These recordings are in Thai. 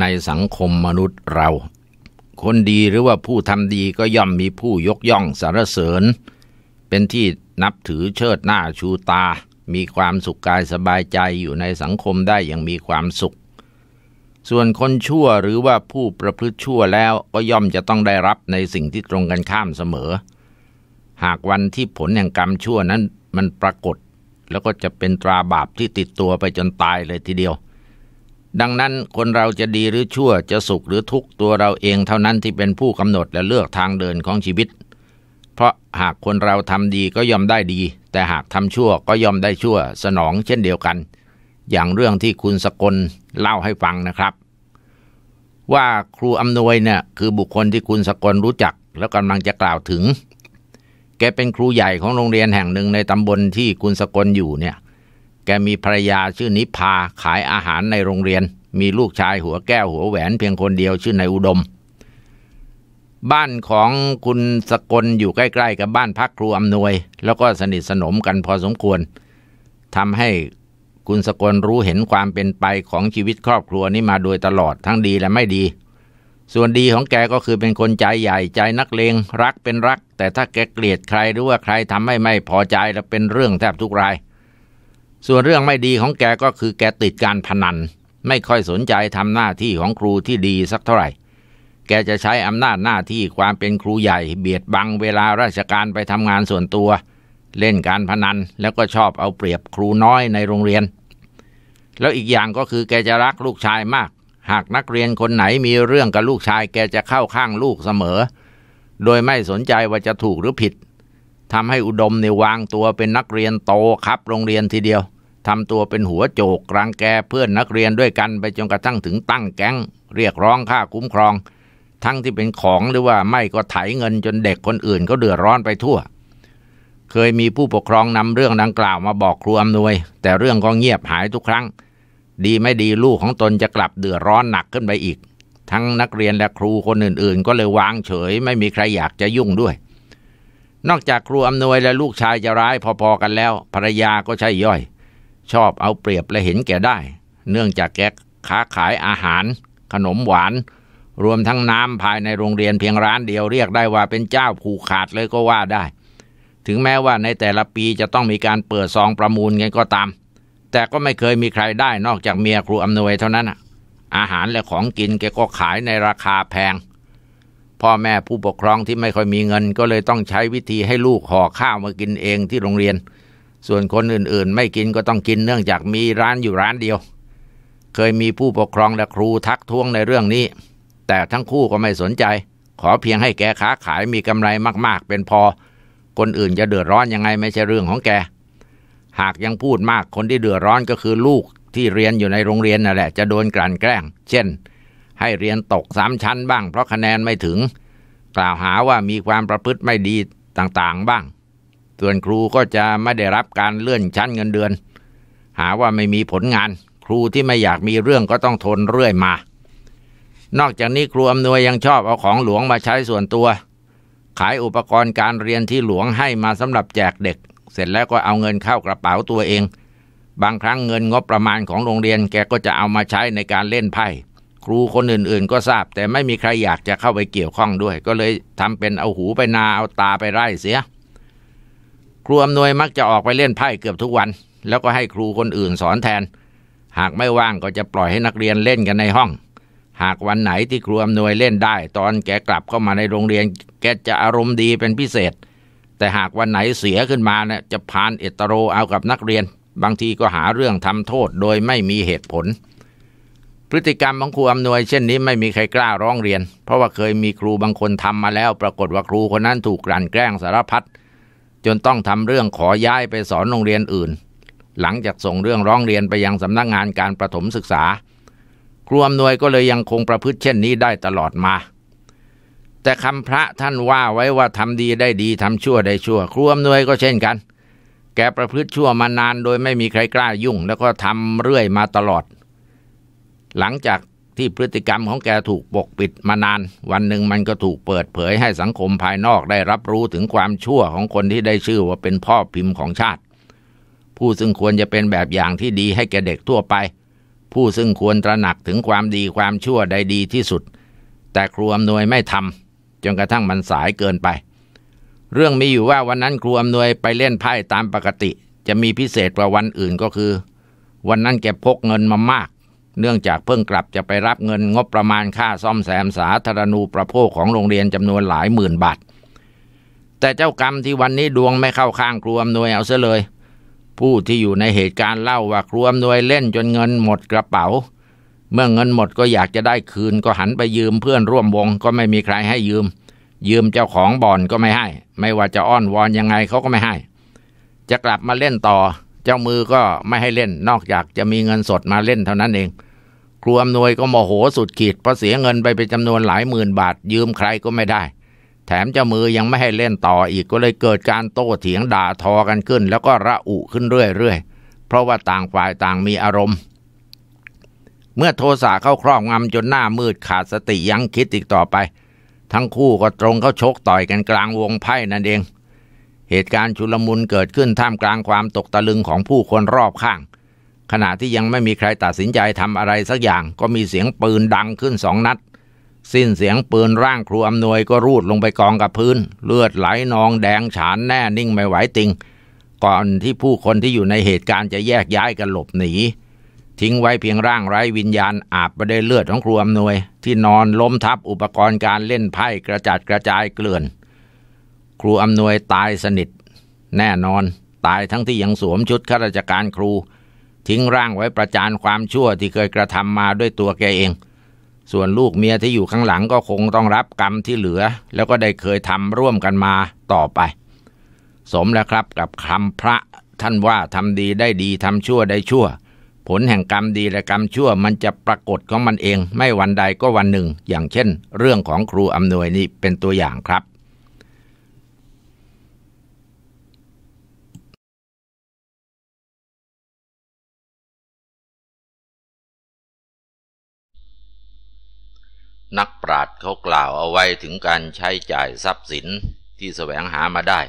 ในสังคมมนุษย์เรา คนดีหรือว่าผู้ทำดีก็ย่อมมีผู้ยกย่องสรรเสริญ เป็นที่นับถือเชิดหน้าชูตา มีความสุขกายสบายใจอยู่ในสังคมได้อย่างมีความสุข ส่วนคนชั่วหรือว่าผู้ประพฤติชั่วแล้วก็ย่อมจะต้องได้รับในสิ่งที่ตรงกันข้ามเสมอ หากวันที่ผลแห่งกรรมชั่วนั้นมันปรากฏแล้วก็จะเป็นตราบาปที่ติดตัวไปจนตายเลยทีเดียวดังนั้นคนเราจะดีหรือชั่วจะสุขหรือทุกข์ตัวเราเองเท่านั้นที่เป็นผู้กำหนดและเลือกทางเดินของชีวิต เพราะหากคนเราทำดีก็ยอมได้ดี แต่หากทำชั่วก็ยอมได้ชั่วสนองเช่นเดียวกัน อย่างเรื่องที่คุณสกลเล่าให้ฟังนะครับ ว่าครูอำนวยเนี่ยคือบุคคลที่คุณสกลรู้จักแล้วกำลังจะกล่าวถึง แกเป็นครูใหญ่ของโรงเรียนแห่งหนึ่งในตำบลที่คุณสกลอยู่เนี่ยแกมีภรรยาชื่อนิพาขายอาหารในโรงเรียน มีลูกชายหัวแก้วหัวแหวนเพียงคนเดียวชื่อนายอุดม บ้านของคุณสกลอยู่ใกล้ ๆ กับบ้านพักครูอำนวย แล้วก็สนิทสนมกันพอสมควร ทำให้คุณสกลรู้เห็นความเป็นไปของชีวิตครอบครัวนี้มาโดยตลอดทั้งดีและไม่ดี ส่วนดีของแกก็คือเป็นคนใจใหญ่ใจนักเลง รักเป็นรัก แต่ถ้าแกเกลียดใครหรือว่าใครทำให้ไม่พอใจแล้วเป็นเรื่องแทบทุกรายส่วนเรื่องไม่ดีของแกก็คือแกติดการพนัน ไม่ค่อยสนใจทำหน้าที่ของครูที่ดีสักเท่าไหร่แกจะใช้อำนาจหน้าที่ความเป็นครูใหญ่ เบียดบังเวลาราชการไปทำงานส่วนตัว เล่นการพนันแล้วก็ชอบเอาเปรียบครูน้อยในโรงเรียน แล้วอีกอย่างก็คือแกจะรักลูกชายมาก หากนักเรียนคนไหนมีเรื่องกับลูกชาย แกจะเข้าข้างลูกเสมอ โดยไม่สนใจว่าจะถูกหรือผิดทำให้อุดมในวางตัวเป็นนักเรียนโตครับโรงเรียนทีเดียวทำตัวเป็นหัวโจกรังแกเพื่อนนักเรียนด้วยกันไปจนกระทั่งถึงตั้งแก๊ง เรียกร้องค่าคุ้มครอง ทั้งที่เป็นของหรือว่าไม่ก็ไถเงินจนเด็กคนอื่นเขาเดือดร้อนไปทั่ว เคยมีผู้ปกครองนำเรื่องดังกล่าวมาบอกครูอำนวย แต่เรื่องก็เงียบหายทุกครั้ง ดีไม่ดีลูกของตนจะกลับเดือดร้อนหนักขึ้นไปอีก ทั้งนักเรียนและครูคนอื่น ๆ ก็เลยวางเฉยไม่มีใครอยากจะยุ่งด้วย นอกจากครูอำนวยและลูกชายจะร้ายพอ ๆ กันแล้วภรรยาก็ใช่ย่อยชอบเอาเปรียบและเห็นแก่ได้ เนื่องจากแกค้าขายอาหาร ขนมหวาน รวมทั้งน้ำภายในโรงเรียนเพียงร้านเดียวเรียกได้ว่าเป็นเจ้าผูกขาดเลยก็ว่าได้ ถึงแม้ว่าในแต่ละปีจะต้องมีการเปิดซองประมูลกันก็ตาม แต่ก็ไม่เคยมีใครได้นอกจากเมียครูอำนวยเท่านั้นอาหารและของกินแกก็ขายในราคาแพง พ่อแม่ผู้ปกครองที่ไม่ค่อยมีเงินก็เลยต้องใช้วิธีให้ลูกห่อข้าวมากินเองที่โรงเรียนส่วนคนอื่นๆ ไม่กินก็ต้องกินเนื่องจากมีร้านอยู่ร้านเดียว เคยมีผู้ปกครอง และครูทักท้วงในเรื่องนี้ แต่ทั้งคู่ก็ไม่สนใจ ขอเพียงให้แกค้าขายมีกำไรมากๆ เป็นพอ คนอื่นจะเดือดร้อนยังไงไม่ใช่เรื่องของแก หากยังพูดมากคนที่เดือดร้อนก็คือลูกที่เรียนอยู่ในโรงเรียนน่ะแหละ จะโดนกลั่นแกล้ง เช่นให้เรียนตกสามชั้นบ้าง เพราะคะแนนไม่ถึงกล่าวหาว่ามีความประพฤติไม่ดีต่างๆ บ้างส่วนครูก็จะไม่ได้รับการเลื่อนชั้นเงินเดือน หาว่าไม่มีผลงาน ครูที่ไม่อยากมีเรื่องก็ต้องทนเรื่อยมา นอกจากนี้ครูอำนวยยังชอบเอาของหลวงมาใช้ส่วนตัว ขายอุปกรณ์การเรียนที่หลวงให้มาสำหรับแจกเด็ก เสร็จแล้วก็เอาเงินเข้ากระเป๋าตัวเอง บางครั้งเงินงบประมาณของโรงเรียนแกก็จะเอามาใช้ในการเล่นไพ่ ครูคนอื่นๆ ก็ทราบ แต่ไม่มีใครอยากจะเข้าไปเกี่ยวข้องด้วย ก็เลยทำเป็นเอาหูไปนาเอาตาไปไร่เสียครูอำนวยมักจะออกไปเล่นไพ่เกือบทุกวัน แล้วก็ให้ครูคนอื่นสอนแทน หากไม่ว่างก็จะปล่อยให้นักเรียนเล่นกันในห้อง หากวันไหนที่ครูอำนวยเล่นได้ ตอนแกกลับเข้ามาในโรงเรียนแกจะอารมณ์ดีเป็นพิเศษ แต่หากวันไหนเสียขึ้นมาเนี่ยจะพานเอตโรเอากับนักเรียน บางทีก็หาเรื่องทำโทษโดยไม่มีเหตุผล พฤติกรรมของครูอำนวย เช่นนี้ไม่มีใครกล้าร้องเรียน เพราะว่าเคยมีครูบางคนทำมาแล้ว ปรากฏว่าครูคนนั้นถูกกลั่นแกล้งสารพัดจนต้องทำเรื่องขอย้ายไปสอนโรงเรียนอื่น หลังจากส่งเรื่องร้องเรียนไปยังสำนักงงานการประถมศึกษาครูอำนวยก็เลยยังคงประพฤติเช่นนี้ได้ตลอดมา แต่คำพระท่านว่าไว้ว่าทำดีได้ดีทำชั่วได้ชั่วครูอำนวยก็เช่นกัน แกประพฤติชั่วมานานโดยไม่มีใครกล้ายุ่ง แล้วก็ทำเรื่อยมาตลอด หลังจากที่พฤติกรรมของแกถูกปกปิดมานาน วันหนึ่งมันก็ถูกเปิดเผยให้สังคมภายนอกได้รับรู้ถึงความชั่วของคนที่ได้ชื่อว่าเป็นพ่อพิมพ์ของชาติ ผู้ซึ่งควรจะเป็นแบบอย่างที่ดีให้แกเด็กทั่วไป ผู้ซึ่งควรตระหนักถึงความดีความชั่วได้ดีที่สุด แต่ครูอำนวยไม่ทำจนกระทั่งมันสายเกินไป เรื่องมีอยู่ว่าวันนั้นครูอำนวยไปเล่นไพ่ตามปกติ จะมีพิเศษกว่าวันอื่นก็คือ วันนั้นแกพกเงินมามากเนื่องจากเพิ่งกลับจะไปรับเงินงบประมาณค่าซ่อมแซมสาธารณูประโภคของโรงเรียนจำนวนหลายหมื่นบาท แต่เจ้ากรรมที่วันนี้ดวงไม่เข้าข้าง ครูอำนวยเอาซะเลย ผู้ที่อยู่ในเหตุการณ์เล่าว่าครูอำนวยเล่นจนเงินหมดกระเป๋า เมื่อเงินหมดก็อยากจะได้คืนก็หันไปยืมเพื่อนร่วมวงก็ไม่มีใครให้ยืม ยืมเจ้าของบ่อนก็ไม่ให้ ไม่ว่าจะอ้อนวอนยังไงเขาก็ไม่ให้ จะกลับมาเล่นต่อ เจ้ามือก็ไม่ให้เล่น นอกจากจะมีเงินสดมาเล่นเท่านั้นเองครูอำนวยก็โมโหสุดขีดเพราะเสียเงินไปเป็นจำนวนหลายหมื่นบาท ยืมใครก็ไม่ได้ แถมเจ้ามือยังไม่ให้เล่นต่ออีกก็เลยเกิดการโต้เถียงด่าทอกันขึ้น แล้วก็ระอุขึ้นเรื่อยๆ เพราะว่าต่างฝ่ายต่างมีอารมณ์ เมื่อโทสะเข้าครอบงำจนหน้ามืดขาดสติยังคิดอีกต่อไป ทั้งคู่ก็ตรงเข้าชกต่อยกันกลางวงไพ่นั่นเอง เหตุการณ์ชุลมุนเกิดขึ้นท่ามกลางความตกตะลึงของผู้คนรอบข้างขณะที่ยังไม่มีใครตัดสินใจทำอะไรสักอย่าง ก็มีเสียงปืนดังขึ้นสองนัด สิ้นเสียงปืนร่างครูอำนวยก็รูดลงไปกองกับพื้น เลือดไหลนองแดงฉานแน่นิ่งไม่ไหวติง ก่อนที่ผู้คนที่อยู่ในเหตุการณ์จะแยกย้ายกันหลบหนี ทิ้งไว้เพียงร่างไร้วิญญาณอาบไปด้วยเลือดของครูอำนวย ที่นอนล้มทับอุปกรณ์การเล่นไพ่กระจัดกระจายเกลื่อน ครูอำนวยตายสนิท แน่นอน ตายทั้งที่ยังสวมชุดข้าราชการครูทิ้งร่างไว้ประจานความชั่วที่เคยกระทำมาด้วยตัวแกเอง ส่วนลูกเมียที่อยู่ข้างหลังก็คงต้องรับกรรมที่เหลือแล้วก็ได้เคยทำร่วมกันมาต่อไป สมแล้วครับกับคำพระท่านว่าทำดีได้ดีทำชั่วได้ชั่ว ผลแห่งกรรมดีและกรรมชั่วมันจะปรากฏของมันเองไม่วันใดก็วันหนึ่ง อย่างเช่น เรื่องของครูอำนวยนี่เป็นตัวอย่างครับนักปราชญ์เขากล่าวเอาไว้ถึงการใช้จ่ายทรัพย์สินที่แสวงหามาได้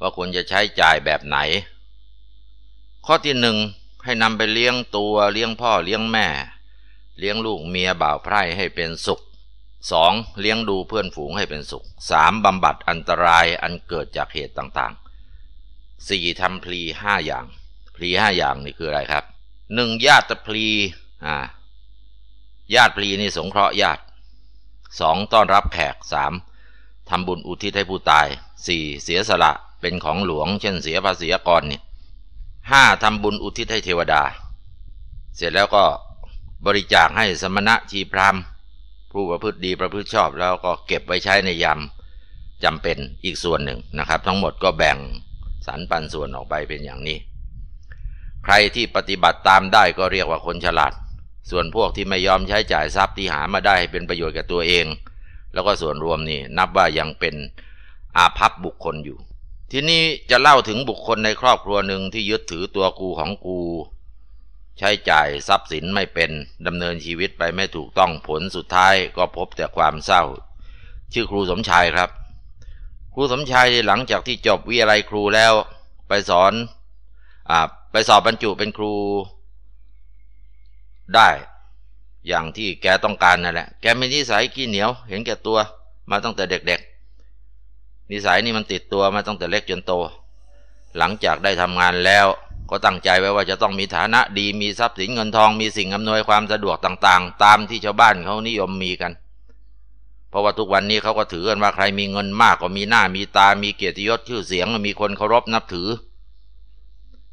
ว่าควรจะใช้จ่ายแบบไหน ข้อที่หนึ่งให้นำไปเลี้ยงตัวเลี้ยงพ่อเลี้ยงแม่ เลี้ยงลูกเมียบ่าวไพร่ให้เป็นสุข 2. เลี้ยงดูเพื่อนฝูงให้เป็นสุข 3. บำบัดอันตรายอันเกิดจากเหตุต่างๆ 4. ทำพลี5อย่าง พลี5อย่างนี่คืออะไรครับ 1. ญาติพลีอ่าญาติปรีนี่สงเคราะห์ญาติ 2. ต้อนรับแขก 3. ทำบุญอุทิศให้ผู้ตาย 4. เสียสละเป็นของหลวงเช่นเสียภาษีกรเนี่ยห้าทำบุญอุทิศให้เทวดา เสร็จแล้วก็บริจาคให้สมณะชีพรามผู้ประพฤติดีประพฤติชอบแล้วก็เก็บไว้ใช้ในยามจำเป็นอีกส่วนหนึ่งนะครับทั้งหมดก็แบ่งสรรปันส่วนออกไปเป็นอย่างนี้ ใครที่ปฏิบัติตามได้ก็เรียกว่าคนฉลาดส่วนพวกที่ไม่ยอมใช้จ่ายทรัพย์ที่หามาได้เป็นประโยชน์กับตัวเอง แล้วก็ส่วนรวมนี่นับว่ายังเป็นอาภัพบุคคลอยู่ ที่นี้จะเล่าถึงบุคคลในครอบครัวหนึ่งที่ยึดถือตัวกูของกู ใช้จ่ายทรัพย์สินไม่เป็นดำเนินชีวิตไปไม่ถูกต้องผลสุดท้ายก็พบแต่ความเศร้า ชื่อครูสมชายครับ ครูสมชายหลังจากที่จบวิทยาลัยครูแล้ว ไปสอนอไปสอบบรรจุเป็นครูได้ อย่างที่แกต้องการนั่นแหละ แกไม่นิสัยขี้เหนียว เห็นแก่ตัวมาตั้งแต่เด็กๆ นิสัยนี่มันติดตัวมาตั้งแต่เล็กจนโต หลังจากได้ทำงานแล้ว ก็ตั้งใจไว้ว่าจะต้องมีฐานะ ดี มีทรัพย์สินเงินทองมีสิ่งอำนวยความสะดวกต่างๆ ตามที่ชาวบ้านเขานิยมมีกัน เพราะว่าทุกวันนี้เขาก็ถือกันว่าใครมีเงินมากก็มีหน้ามีตา มีเกียรติยศชื่อเสียงมีคนเคารพนับถือ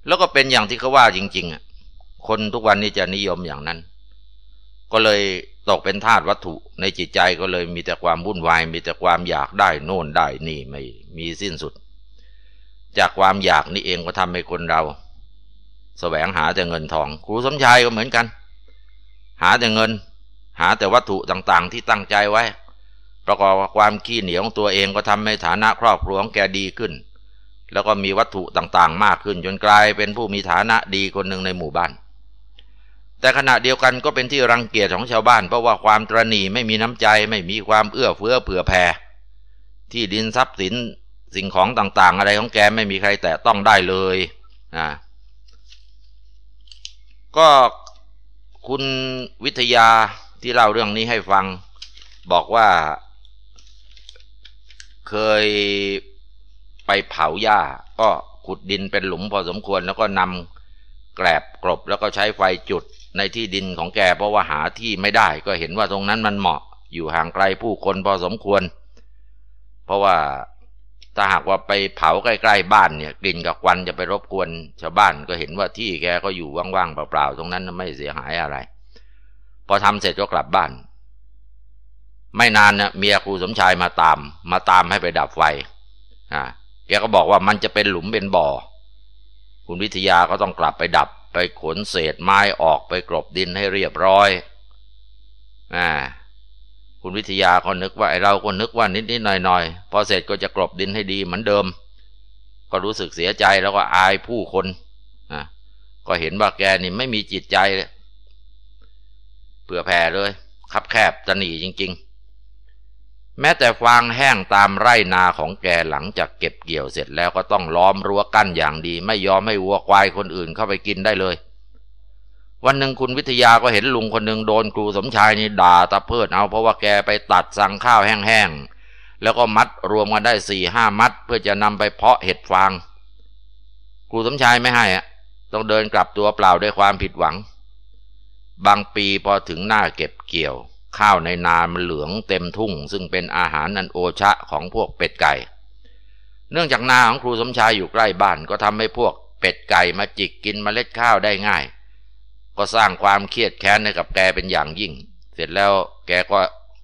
แล้วก็เป็นอย่างที่เขาว่าจริงๆอ่ะคนทุกวันนี้จะนิยมอย่างนั้น ก็เลยตกเป็นธาตุวัตถุในจิตใจก็เลยมีแต่ความวุ่นวาย มีแต่ความอยากได้โน่นได้นี่ไม่มีสิ้นสุด จากความอยากนี่เองก็ทำให้คนเราสแสวงหาแต่เงินทองครูสมชายก็เหมือนกัน หาแต่เงิน หาแต่วัตถุต่างๆ ที่ตั้งใจไว้ ประกอบบความขี้เหนียวของตัวเองก็ทำให้ฐานะครอบครัวของแกดีขึ้น แล้วก็มีวัตถุต่างๆ มากขึ้นจนกลายเป็นผู้มีฐานะดีคนหนึ่งในหมู่บ้านแต่ขณะเดียวกันก็เป็นที่รังเกียจของชาวบ้าน เพราะว่าความตรณีไม่มีน้ำใจไม่มีความเอื้อเฟื้อเผื่อแผ่ที่ดินทรัพย์สินสิ่งของต่างๆ อะไรของแกไม่มีใครแตะต้องได้เลยนะก็คุณวิทยาที่เล่าเรื่องนี้ให้ฟังบอกว่าเคยไปเผาหญ้า ก็ขุดดินเป็นหลุมพอสมควร แล้วก็นำแกลบกรบแล้วก็ใช้ไฟจุดในที่ดินของแก เพราะว่าหาที่ไม่ได้ก็เห็นว่าตรงนั้นมันเหมาะ อยู่ห่างไกลผู้คนพอสมควร เพราะว่าถ้าหากว่าไปเผาใกล้ๆบ้านเนี่ยกลิ่นกับควันจะไปรบกวนชาวบ้านก็เห็นว่าที่แกก็อยู่ว่างๆเปล่าๆตรงนั้นไม่เสียหายอะไร พอทำเสร็จก็กลับบ้าน ไม่นานเนี่ยเมียครูสมชายมาตาม มาตามให้ไปดับไฟอ่าแกก็บอกว่ามันจะเป็นหลุมเป็นบ่อคุณวิทยาก็ต้องกลับไปดับไปขนเศษไม้ออกไปกรบดินให้เรียบร้อยอคุณวิทยาก็นึกว่า ไอเราก็นึกว่านิดนิดหน่อยหน่อยพอเสร็จก็จะกรบดินให้ดีเหมือนเดิม ก็รู้สึกเสียใจแล้วก็อายผู้คนะก็เห็นว่าแกนี่ไม่มีจิตใจเผื่อแผ่เลยคับแคบตนีจริง ๆแม้แต่ฟางแห้งตามไร่นาของแกหลังจากเก็บเกี่ยวเสร็จแล้วก็ต้องล้อมรั้วกั้นอย่างดี ไม่ยอมให้วัวควายคนอื่นเข้าไปกินได้เลย วันหนึ่งคุณวิทยาก็เห็นลุงคนหนึ่งโดนครูสมชายนี่ด่าตะเพิดเอาเพราะว่าแกไปตัดสั่งข้าวแห้งๆ แล้วก็มัดรวมกันได้สี่ห้ามัด เพื่อจะนำไปเพาะเห็ดฟางครูสมชายไม่ให้อะต้องเดินกลับตัวเปล่าด้วยความผิดหวัง บางปีพอถึงหน้าเก็บเกี่ยวข้าวในนา มันเหลืองเต็มทุ่ง ซึ่งเป็นอาหารอันโอชะของพวกเป็ดไก่ เนื่องจากนาของครูสมชายอยู่ใกล้บ้าน ก็ทำให้พวกเป็ดไก่มาจิกกินมเมล็ดข้าวได้ง่าย ก็สร้างความเครียดแค้นให้กับแกเป็นอย่างยิ่ง เสร็จแล้วแกก็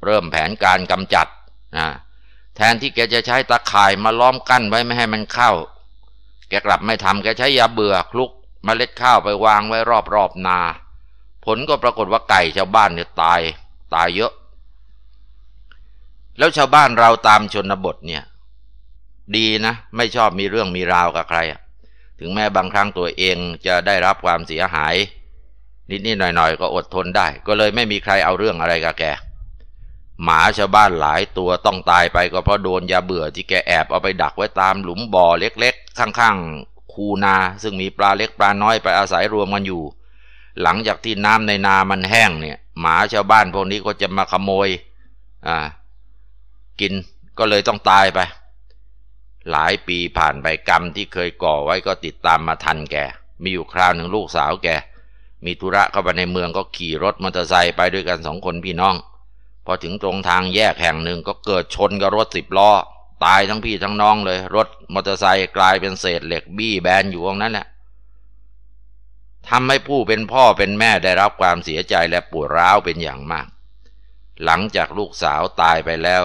เริ่มแผนการกำจัดนะแทนที่แกจะใช้ตะข่ายมาล้อมกั้นไว้ไม่ให้มันเข้า แกกลับไม่ทำแกใช้ยาเบื่อคลุกมเมล็ดข้าวไปวางไว้รอบๆนา ผลก็ปรากฏว่าไก่ชาวบ้านเนี่ยตายตายเยอะ แล้วชาวบ้านเราตามชนบทเนี่ย ดีนะ ไม่ชอบมีเรื่องมีราวกับใคร ถึงแม้บางครั้งตัวเองจะได้รับความเสียหาย นิดๆหน่อยๆ ก็อดทนได้ ก็เลยไม่มีใครเอาเรื่องอะไรกับแก หมาชาวบ้านหลายตัวต้องตายไปก็เพราะโดนยาเบื่อ ที่แกแอบเอาไปดักไว้ตาม หลุมบ่อเล็กๆข้างๆคูนา ซึ่งมีปลาเล็กปลาน้อยไปอาศัยรวมกันอยู่ หลังจากที่น้ำในนามันแห้งเนี่ยหมาชาวบ้านพวกนี้ก็จะมาขโมย อ่า กิน ก็เลยต้องตายไป หลายปีผ่านไปกรรมที่เคยก่อไว้ก็ติดตามมาทันแก มีอยู่คราวหนึ่งลูกสาวแก มีธุระเข้าไปในเมืองก็ขี่รถมอเตอร์ไซค์ไปด้วยกันสองคนพี่น้อง พอถึงตรงทางแยกแห่งหนึ่งก็เกิดชนกับรถสิบล้อตายทั้งพี่ทั้งน้องเลย รถมอเตอร์ไซค์กลายเป็นเศษเหล็กบี้แบนอยู่ตรงนั้นแหละทำให้ผู้เป็นพ่อเป็นแม่ได้รับความเสียใจและปวดร้าวเป็นอย่างมาก หลังจากลูกสาวตายไปแล้ว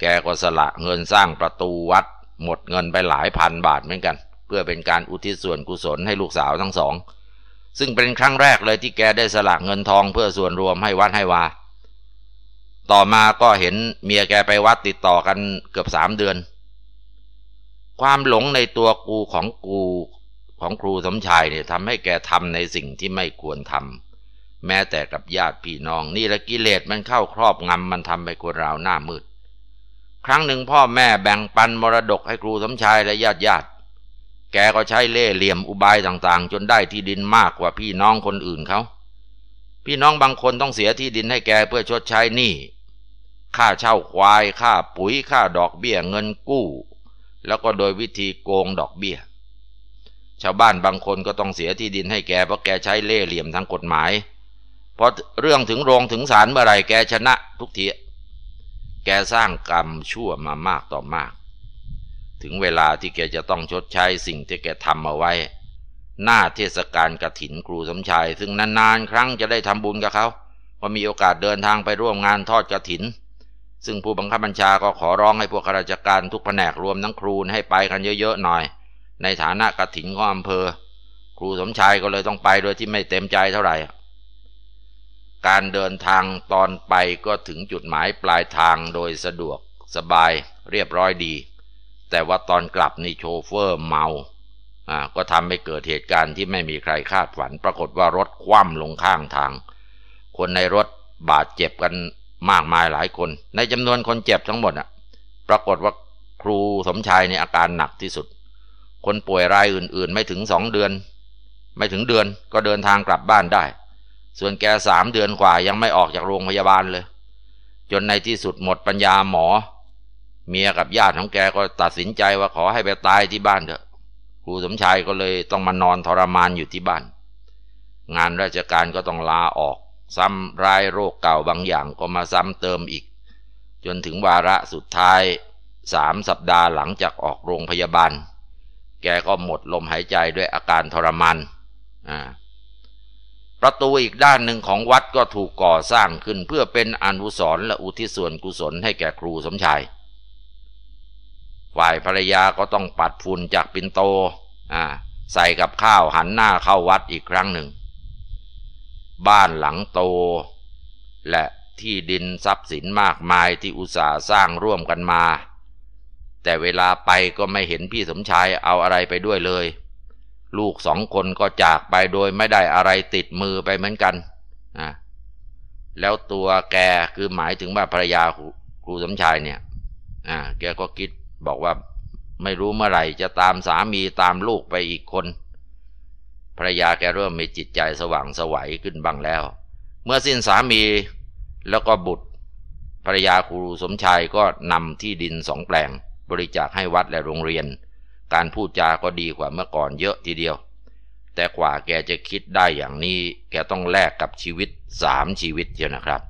แกก็สละเงินสร้างประตูวัดหมดเงินไปหลายพันบาทเหมือนกัน เพื่อเป็นการอุทิศส่วนกุศลให้ลูกสาวทั้งสอง ซึ่งเป็นครั้งแรกเลยที่แกได้สละเงินทองเพื่อส่วนรวมให้วัดให้วา ต่อมาก็เห็นเมียแกไปวัดติดต่อกันเกือบสามเดือน ความหลงในตัวกูของกูของครูสมชายเนี่ยทำให้แกทำในสิ่งที่ไม่ควรทำแม้แต่กับญาติพี่น้องนี่ละกิเลสมันเข้าครอบงำมันทำให้คนเราหน้ามืด ครั้งหนึ่งพ่อแม่แบ่งปันมรดกให้ครูสมชายและญาติญาติ แกก็ใช้เล่เหลี่ยมอุบายต่างๆ จนได้ที่ดินมากกว่าพี่น้องคนอื่นเขาพี่น้องบางคนต้องเสียที่ดินให้แกเพื่อชดใช้หนี้ค่าเช่าควายค่าปุ๋ยค่าดอกเบี้ยเงินกู้แล้วก็โดยวิธีโกงดอกเบี้ยชาวบ้านบางคนก็ต้องเสียที่ดินให้แกเพราะแกใช้เล่เหลี่ยมทางกฎหมายพอเรื่องถึงโรงถึงศาลเมื่อไรแกชนะทุกทีแกสร้างกรรมชั่วมามากต่อมาก ถึงเวลาที่แกจะต้องชดใช้สิ่งที่แกทำมาไว้ หน้าเทศกาลกระถินครูสมชายซึ่งนานๆ ครั้งจะได้ทำบุญกับเขาพอมีโอกาสเดินทางไปร่วมงานทอดกระถิน ซึ่งผู้บังคับบัญชาก็ขอร้องให้พวกข้าราชการทุกแผนกรวมทั้งครูให้ไปกันเยอะๆหน่อยในฐานะกระถินของอำเภอ ครูสมชายก็เลยต้องไปโดยที่ไม่เต็มใจเท่าไหร่ การเดินทางตอนไปก็ถึงจุดหมายปลายทางโดยสะดวกสบายเรียบร้อยดี แต่ว่าตอนกลับนี่โชเฟอร์เมาอ่าก็ทำให้เกิดเหตุการณ์ที่ไม่มีใครคาดฝัน ปรากฏว่ารถคว่ำลงข้างทาง คนในรถบาดเจ็บกันมากมายหลายคน ในจำนวนคนเจ็บทั้งหมดอ่ะ ปรากฏว่าครูสมชายในอาการหนักที่สุดคนป่วยรายอื่นๆไม่ถึงสองเดือน ไม่ถึงเดือนก็เดินทางกลับบ้านได้ ส่วนแกสามเดือนกว่ายังไม่ออกจากโรงพยาบาลเลย จนในที่สุดหมดปัญญาหมอ เมียกับญาติของแกก็ตัดสินใจว่าขอให้ไปตายที่บ้านเถอะครูสมชายก็เลยต้องมานอนทรมานอยู่ที่บ้าน งานราชการก็ต้องลาออก ซ้ำร้ายโรคเก่าบางอย่างก็มาซ้ำเติมอีก จนถึงวาระสุดท้ายสามสัปดาห์หลังจากออกโรงพยาบาลแกก็หมดลมหายใจด้วยอาการทรมานประตูอีกด้านหนึ่งของวัดก็ถูกก่อสร้างขึ้นเพื่อเป็นอนุสรและอุทิศส่วนกุศลให้แก่ครูสมชายฝ่ายภรรยาก็ต้องปัดฝุ่นจากปินโต ใส่กับข้าวหันหน้าเข้าวัดอีกครั้งหนึ่ง บ้านหลังโตและที่ดินทรัพย์สินมากมายที่อุตสาห์สร้างร่วมกันมาแต่เวลาไปก็ไม่เห็นพี่สมชายเอาอะไรไปด้วยเลย ลูกสองคนก็จากไปโดยไม่ได้อะไรติดมือไปเหมือนกันนะแล้วตัวแกคือหมายถึงว่าภรรยาครูสมชายเนี่ยแกก็คิดบอกว่าไม่รู้เมื่อไหร่จะตามสามีตามลูกไปอีกคน ภรรยาแกเริ่มมีจิตใจสว่างสวัยขึ้นบ้างแล้ว เมื่อสิ้นสามีแล้วก็บุตรภรรยาครูสมชายก็นำที่ดินสองแปลงบริจาคให้วัดและโรงเรียน การพูดจาก็ดีกว่าเมื่อก่อนเยอะทีเดียว แต่กว่าแกจะคิดได้อย่างนี้ แกต้องแลกกับชีวิตสามชีวิตเดียวนะครับ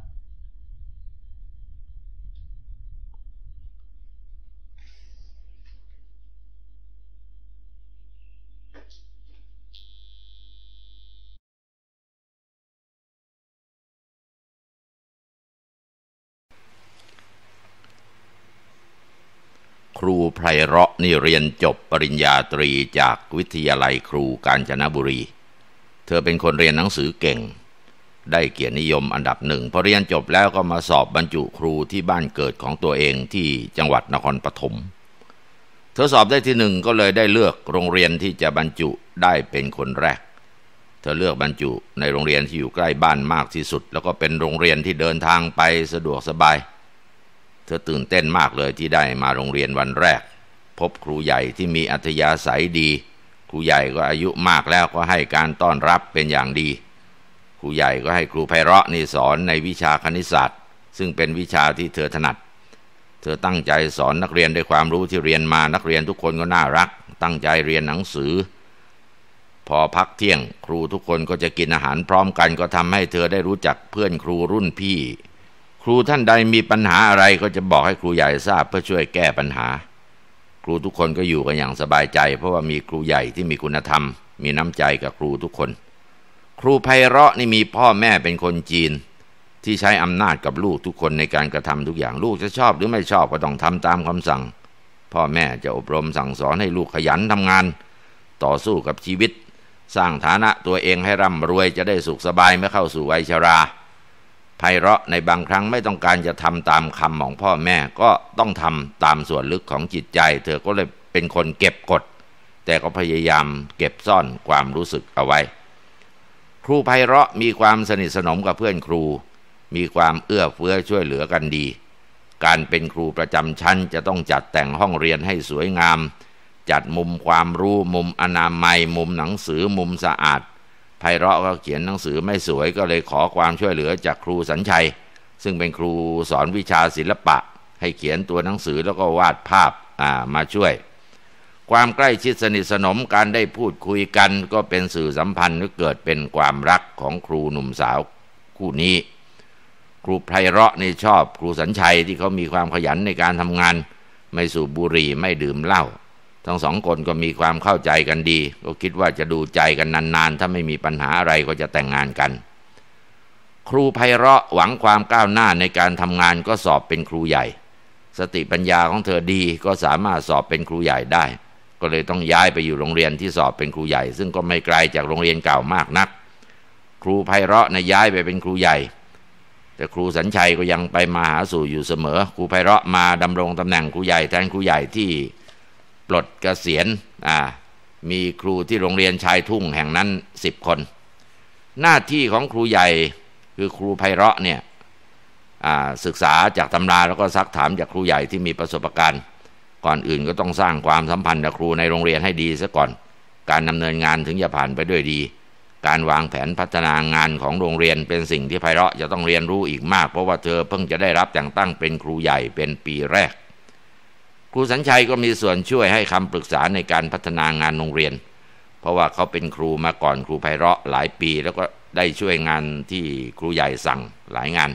ครูไพเราะนี่เรียนจบปริญญาตรีจากวิทยาลัยครูกาญจนบุรี เธอเป็นคนเรียนหนังสือเก่ง ได้เกียรตินิยมอันดับหนึ่งพอเรียนจบแล้วก็มาสอบบรรจุครูที่บ้านเกิดของตัวเองที่จังหวัดนครปฐม เธอสอบได้ที่หนึ่งก็เลยได้เลือกโรงเรียนที่จะบรรจุได้เป็นคนแรก เธอเลือกบรรจุในโรงเรียนที่อยู่ใกล้บ้านมากที่สุด แล้วก็เป็นโรงเรียนที่เดินทางไปสะดวกสบายธอตื่นเต้นมากเลยที่ได้มาโรงเรียนวันแรก พบครูใหญ่ที่มีอัธยาศัยดี ครูใหญ่ก็อายุมากแล้วก็ให้การต้อนรับเป็นอย่างดี ครูใหญ่ก็ให้ครูไพเราะนี่สอนในวิชาคณิตศาสตร์ ซึ่งเป็นวิชาที่เธอถนัด เธอตั้งใจสอนนักเรียนด้วยความรู้ที่เรียนมานักเรียนทุกคนก็น่ารัก ตั้งใจเรียนหนังสือ พอพักเที่ยง ครูทุกคนก็จะกินอาหารพร้อมกัน ก็ทำให้เธอได้รู้จักเพื่อนครูรุ่นพี่ครูท่านใดมีปัญหาอะไรก็จะบอกให้ครูใหญ่ทราบเพื่อช่วยแก้ปัญหา ครูทุกคนก็อยู่กันอย่างสบายใจ เพราะว่ามีครูใหญ่ที่มีคุณธรรม มีน้ำใจกับครูทุกคน ครูไพเราะนี่มีพ่อแม่เป็นคนจีน ที่ใช้อำนาจกับลูกทุกคนในการกระทำทุกอย่างลูกจะชอบหรือไม่ชอบก็ต้องทำตามคำสั่ง พ่อแม่จะอบรมสั่งสอนให้ลูกขยันทำงาน ต่อสู้กับชีวิต สร้างฐานะตัวเองให้ร่ำรวยจะได้สุขสบายเมื่อเข้าสู่วัยชราไพเราะในบางครั้งไม่ต้องการจะทำตามคำของพ่อแม่ก็ต้องทำตามส่วนลึกของจิตใจเธอก็เลยเป็นคนเก็บกดแต่ก็พยายามเก็บซ่อนความรู้สึกเอาไว้ ครูไพเราะมีความสนิทสนมกับเพื่อนครู มีความเอื้อเฟื้อช่วยเหลือกันดี การเป็นครูประจำชั้น จะต้องจัดแต่งห้องเรียนให้สวยงาม จัดมุมความรู้มุมอนามัยมุมหนังสือมุมสะอาดไพเราะก็เขียนหนังสือไม่สวยก็เลยขอความช่วยเหลือจากครูสัญชัย ซึ่งเป็นครูสอนวิชาศิลปะให้เขียนตัวหนังสือแล้วก็วาดภาพมาช่วย ความใกล้ชิดสนิทสนมการได้พูดคุยกัน ก็เป็นสื่อสัมพันธ์ที่เกิดเป็นความรักของครูหนุ่มสาวคู่นี้ ครูไพเราะนี่ชอบครูสัญชัยที่เขามีความขยันในการทำงาน ไม่สูบบุหรี่ไม่ดื่มเหล้าทั้งสองคนก็มีความเข้าใจกันดี ก็คิดว่าจะดูใจกันนานๆ ถ้าไม่มีปัญหาอะไรก็จะแต่งงานกัน ครูไพเราะหวังความก้าวหน้าในการทำงานก็สอบเป็นครูใหญ่ สติปัญญาของเธอดีก็สามารถสอบเป็นครูใหญ่ได้ ก็เลยต้องย้ายไปอยู่โรงเรียนที่สอบเป็นครูใหญ่ ซึ่งก็ไม่ไกลจากโรงเรียนเก่ามากนัก ครูไพเราะในย้ายไปเป็นครูใหญ่ แต่ครูสัญชัยก็ยังไปมาหาสู่อยู่เสมอ ครูไพเราะมาดำรงตำแหน่งครูใหญ่แทนครูใหญ่ที่ลดกเกษียณมีครูที่โรงเรียนชายทุ่งแห่งนั้นสิบคน หน้าที่ของครูใหญ่คือครูไพเราะเนี่ยศึกษาจากตำราแล้วก็ซักถามจากครูใหญ่ที่มีประสบการณ์ ก่อนอื่นก็ต้องสร้างความสัมพันธ์กับครูในโรงเรียนให้ดีซะก่อนการดำเนินงานถึงจะผ่านไปด้วยดี การวางแผนพัฒนางานของโรงเรียนเป็นสิ่งที่ไพเราะจะต้องเรียนรู้อีกมากเพราะว่าเธอเพิ่งจะได้รับแต่งตั้งเป็นครูใหญ่เป็นปีแรกครูสัญชัยก็มีส่วนช่วยให้คำปรึกษาในการพัฒนางานโรงเรียน เพราะว่าเขาเป็นครูมาก่อนครูไพเราะหลายปี แล้วก็ได้ช่วยงานที่ครูใหญ่สั่งหลายงาน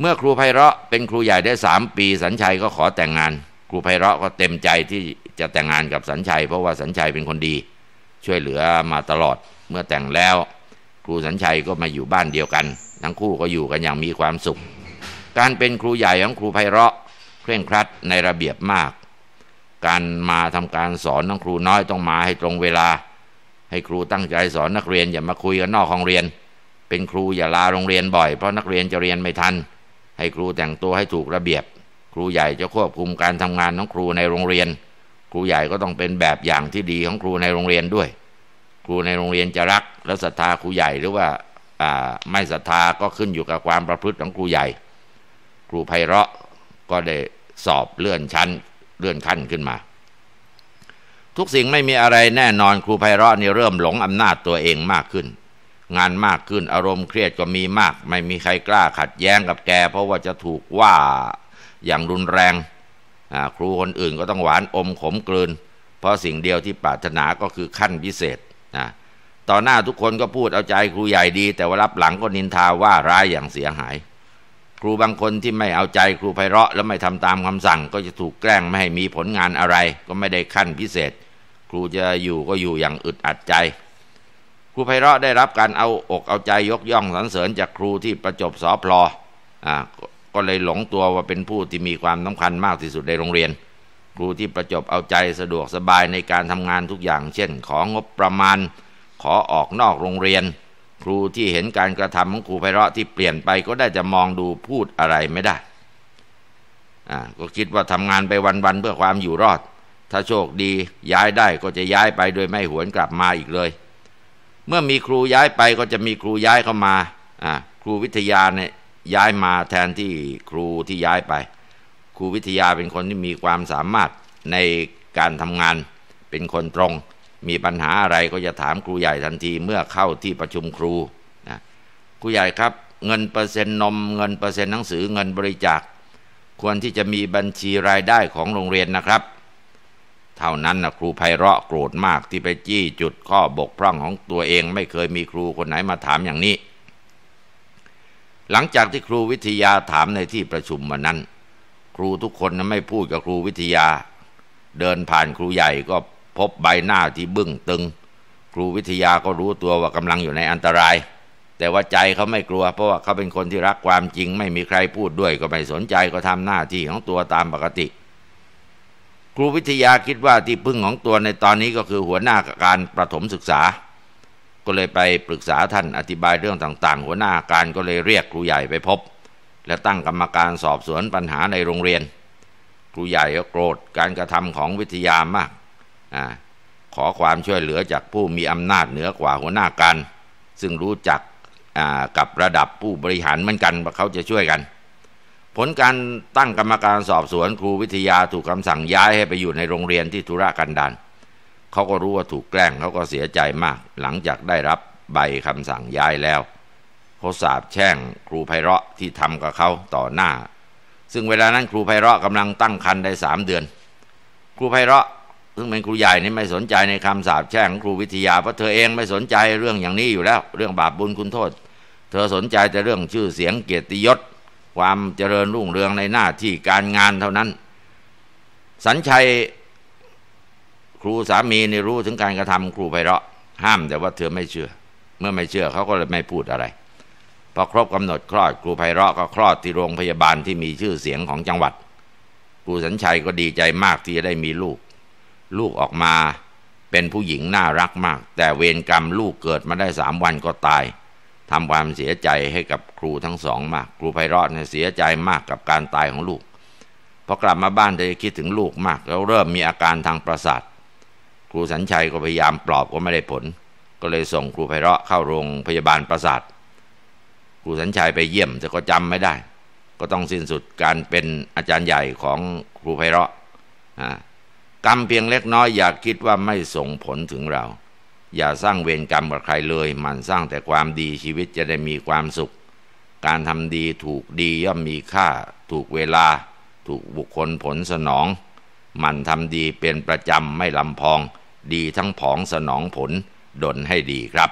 เมื่อครูไพเราะเป็นครูใหญ่ได้สามปี สัญชัยก็ขอแต่งงาน ครูไพเราะก็เต็มใจที่จะแต่งงานกับสัญชัย เพราะว่าสัญชัยเป็นคนดี ช่วยเหลือมาตลอด เมื่อแต่งแล้วครูสัญชัยก็มาอยู่บ้านเดียวกัน ทั้งคู่ก็อยู่กันอย่างมีความสุข การเป็นครูใหญ่ของครูไพเราะเคร่งครัดในระเบียบมาก การมาทำการสอนน้องครูน้อยต้องมาให้ตรงเวลา ให้ครูตั้งใจสอนนักเรียนอย่ามาคุยกันนอกห้องเรียน เป็นครูอย่าลาโรงเรียนบ่อยเพราะนักเรียนจะเรียนไม่ทัน ให้ครูแต่งตัวให้ถูกระเบียบ ครูใหญ่จะควบคุมการทำงานน้องครูในโรงเรียน ครูใหญ่ก็ต้องเป็นแบบอย่างที่ดีของครูในโรงเรียนด้วย ครูในโรงเรียนจะรัก และศรัทธาครูใหญ่หรือว่าไม่ศรัทธาก็ขึ้นอยู่กับความประพฤติของครูใหญ่ ครูไพเราะก็ได้สอบเลื่อนชั้นเลื่อนขั้นขึ้นมา ทุกสิ่งไม่มีอะไรแน่นอนครูไพเราะนี่เริ่มหลงอำนาจตัวเองมากขึ้น งานมากขึ้นอารมณ์เครียดก็มีมาก ไม่มีใครกล้าขัดแย้งกับแกเพราะว่าจะถูกว่าอย่างรุนแรง ครูคนอื่นก็ต้องหวานอมขมกลืน เพราะสิ่งเดียวที่ปรารถนาก็คือขั้นพิเศษนะต่อหน้าทุกคนก็พูดเอาใจครูใหญ่ดี แต่ว่ารับหลังก็นินทาว่าร้ายอย่างเสียหายครูบางคนที่ไม่เอาใจครูไพเราะแล้วไม่ทำตามคำสั่งก็จะถูกแกล้งไม่ให้มีผลงานอะไร ก็ไม่ได้ขั้นพิเศษ ครูจะอยู่ก็อยู่อย่างอึดอัดใจ ครูไพเราะได้รับการเอาอกเอาใจยกย่องสรรเสริญจากครูที่ประจบสอพลออ่าก็เลยหลงตัวว่าเป็นผู้ที่มีความสาคัญมากที่สุดในโรงเรียน ครูที่ประจบเอาใจสะดวกสบายในการทำงานทุกอย่าง เช่น ของงบประมาณขอออกนอกโรงเรียนครูที่เห็นการกระทำของครูไพเราะที่เปลี่ยนไปก็ได้จะมองดูพูดอะไรไม่ได้ก็คิดว่าทำงานไปวันๆเพื่อความอยู่รอด ถ้าโชคดีย้ายได้ก็จะย้ายไปโดยไม่หวนกลับมาอีกเลย เมื่อมีครูย้ายไป ก็จะมีครูย้ายเข้ามาครูวิทยาเนี่ยย้ายมาแทนที่ครูที่ย้ายไป ครูวิทยาเป็นคนที่มีความสามารถในการทำงานเป็นคนตรงมีปัญหาอะไรก็จะถามครูใหญ่ทันทีเมื่อเข้าที่ประชุมครูนะครูใหญ่ครับเงินเปอร์เซ็นต์นมเงินเปอร์เซ็นต์หนังสือเงินบริจาค ควรที่จะมีบัญชีรายได้ของโรงเรียนนะครับ เท่านั้นนะครูไพเราะโกรธมากที่ไปจี้จุดข้อบกพร่องของตัวเองไม่เคยมีครูคนไหนมาถามอย่างนี้ หลังจากที่ครูวิทยาถามในที่ประชุมวันนั้น ครูทุกคนไม่พูดกับครูวิทยา เดินผ่านครูใหญ่ก็พบใบหน้าที่บึ้งตึง ครูวิทยาก็รู้ตัวว่ากำลังอยู่ในอันตราย แต่ว่าใจเขาไม่กลัว เพราะว่าเขาเป็นคนที่รักความจริง ไม่มีใครพูดด้วยก็ไม่สนใจก็ทำหน้าที่ของตัวตามปกติ ครูวิทยาคิดว่าที่พึ่งของตัวในตอนนี้ก็คือหัวหน้าการประถมศึกษา ก็เลยไปปรึกษาท่านอธิบายเรื่องต่างๆ หัวหน้าการก็เลยเรียกครูใหญ่ไปพบ และตั้งกรรมการสอบสวนปัญหาในโรงเรียน ครูใหญ่ก็โกรธการกระทำาของวิทยามากขอความช่วยเหลือจากผู้มีอำนาจเหนือกว่าหัวหน้ากันซึ่งรู้จักกับระดับผู้บริหารเหมือนกันว่าเขาจะช่วยกัน ผลการตั้งกรรมการสอบสวนครูวิทยาถูกคำสั่งย้ายให้ไปอยู่ในโรงเรียนที่ธุระกันดานเขาก็รู้ว่าถูกแกล้งเขาก็เสียใจมาก หลังจากได้รับใบคำสั่งย้ายแล้วเขาสาบแช่งครูไพเราะที่ทำกับเขาต่อหน้า ซึ่งเวลานั้นครูไพเราะกำลังตั้งครรภ์ได้สามเดือน ครูไพเราะซึ่งเป็นครูใหญ่นี่ไม่สนใจในคํำสาปแช่งของครูวิทยาเพราะเธอเองไม่สนใจเรื่องอย่างนี้อยู่แล้ว เรื่องบาปบุญคุณโทษ เธอสนใจแต่เรื่องชื่อเสียงเกียรติยศ ความเจริญรุ่งเรืองในหน้าที่การงานเท่านั้นสัญชัยครูสามีในรู้ถึงการกระทำครูไพเราะ ห้ามแต่ว่าเธอไม่เชื่อ เมื่อไม่เชื่อเขาก็เลยไม่พูดอะไร พอครบกำหนดคลอดครูไพเราะ ก็คลอดที่โรงพยาบาลที่มีชื่อเสียงของจังหวัด ครูสัญชัยก็ดีใจมากที่จะได้มีลูกลูกออกมาเป็นผู้หญิงน่ารักมาก แต่เวรกรรมลูกเกิดมาได้สามวันก็ตายทำความเสียใจให้กับครูทั้งสอง มาก ครูไพรอดเนี่ยเสียใจมากกับการตายของลูกพอกลับมาบ้านเธอคิดถึงลูกมาก แล้วเริ่มมีอาการทางประสาทครูสัญชัยก็พยายามปลอบก็ไม่ได้ผล ก็เลยส่งครูไพรอดเข้าโรงพยาบาลประสาท ครูสัญชัยไปเยี่ยมแต่ก็จำไม่ได้ ก็ต้องสิ้นสุดการเป็นอาจารย์ใหญ่ของครูไพรอดอ่ากรรมเพียงเล็กน้อยอย่าคิดว่าไม่ส่งผลถึงเรา อย่าสร้างเวรกรรมกับใครเลย มันสร้างแต่ความดีชีวิตจะได้มีความสุข การทำดีถูกดีย่อมมีค่า ถูกเวลา ถูกบุคคลผลสนอง มันทำดีเป็นประจำไม่ลำพอง ดีทั้งผองสนองผลดลให้ดีครับ